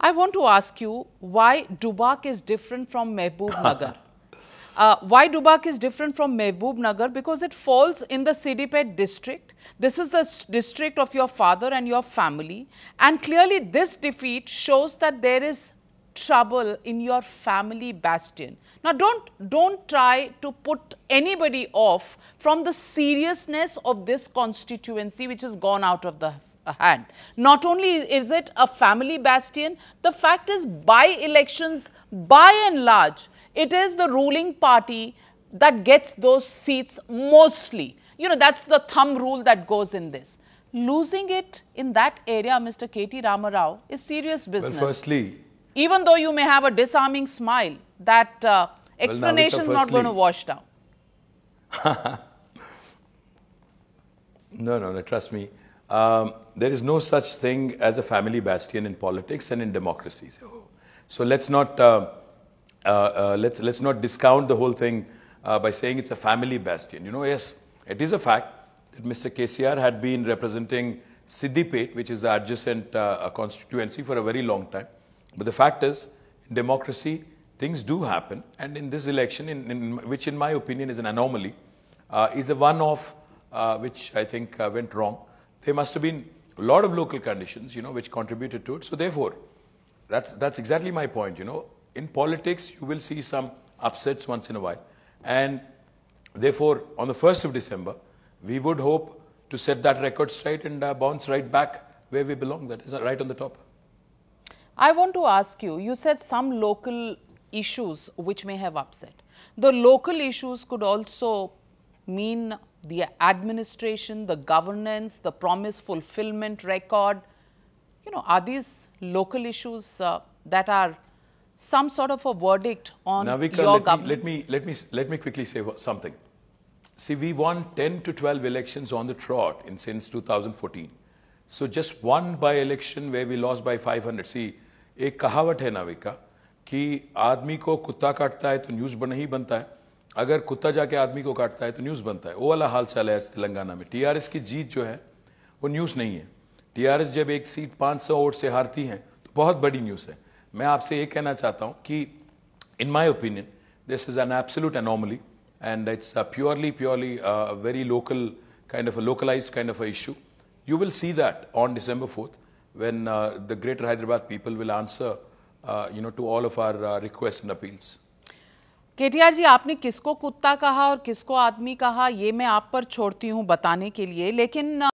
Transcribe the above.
I want to ask you why Dubak is different from Mehboob Nagar. Uh, why Dubak is different from Mehboob Nagar? Because it falls in the Sidipet district. This is the district of your father and your family. And clearly this defeat shows that there is trouble in your family bastion. Now, don't, don't try to put anybody off from the seriousness of this constituency which has gone out of the hand. Not only is it a family bastion, the fact is by elections, by and large, it is the ruling party that gets those seats mostly. You know, that's the thumb rule that goes in this. Losing it in that area, Mr. K.T. Ramarao, is serious business. Well, firstly, even though you may have a disarming smile, that uh, explanation is not going to wash down. no, no, no, trust me. Um, there is no such thing as a family bastion in politics and in democracies. So, so let's not uh, uh, uh, let's let's not discount the whole thing uh, by saying it's a family bastion. You know, yes, it is a fact that Mr. KCR had been representing Siddipet, which is the adjacent uh, uh, constituency, for a very long time. But the fact is, in democracy, things do happen, and in this election, in, in, which in my opinion is an anomaly, is a one-off which I think went wrong there must have been a lot of local conditions, you know, which contributed to it. So therefore, that's, that's exactly my point, you know. In politics, you will see some upsets once in a while. And therefore, on the 1st of December, we would hope to set that record straight and uh, bounce right back where we belong, that is uh, right on the top. I want to ask you, you said some local issues which may have upset. The local issues could also mean the administration, the governance, the promise fulfillment record, you know, are these local issues uh, that are some sort of a verdict on Navika, your let government? Me, let, me, let, me, let me quickly say something. See, we won 10 to 12 elections on the trot in, since 2014. So just one by-election where we lost by 500. See, एक कहावत hai navika ki आदमी ko kutta काटता है तो news बन ही अगर कुत्ता जाके आदमी को काटता है तो न्यूज़ बनता है वो वाला हाल चाल है तेलंगाना में टी की जीत जो है वो न्यूज़ नहीं है टी जब एक सीट पाँच सौ वोट से हारती हैं तो बहुत बड़ी न्यूज़ है मैं आपसे ये कहना चाहता हूँ कि in my opinion this is an absolute anomaly and it's a purely purely very local kind of a localise kind of a issue you will see that on December fourth when the Greater Hyderabad people will answer you know to all of our request and appeals KTR ji आपने किसको कुत्ता कहा और किसको आदमी कहा ये मैं आप पर छोड़ती हूँ बताने के लिए लेकिन